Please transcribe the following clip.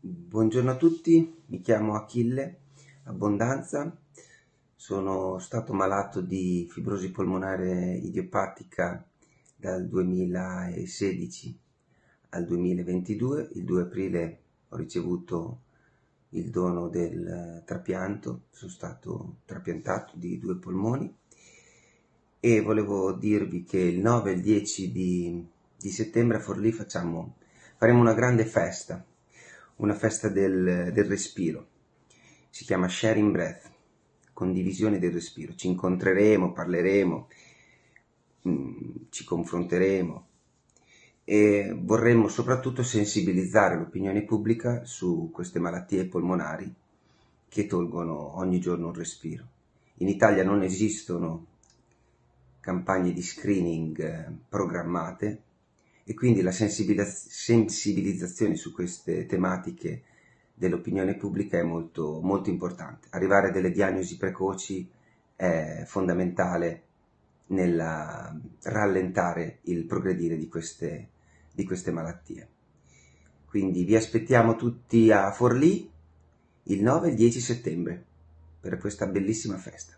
Buongiorno a tutti, mi chiamo Achille Abbondanza, sono stato malato di fibrosi polmonare idiopatica dal 2016 al 2022, il 2 aprile ho ricevuto il dono del trapianto, sono stato trapiantato di due polmoni e volevo dirvi che il 9 e il 10 di, di settembre a Forlì facciamo, faremo una grande festa una festa del, del respiro, si chiama Sharing Breath, condivisione del respiro, ci incontreremo, parleremo, mm, ci confronteremo e vorremmo soprattutto sensibilizzare l'opinione pubblica su queste malattie polmonari che tolgono ogni giorno un respiro. In Italia non esistono campagne di screening eh, programmate e quindi la sensibilizzazione su queste tematiche dell'opinione pubblica è molto, molto importante. Arrivare a delle diagnosi precoci è fondamentale nel rallentare il progredire di queste, di queste malattie. Quindi vi aspettiamo tutti a Forlì il 9 e il 10 settembre per questa bellissima festa.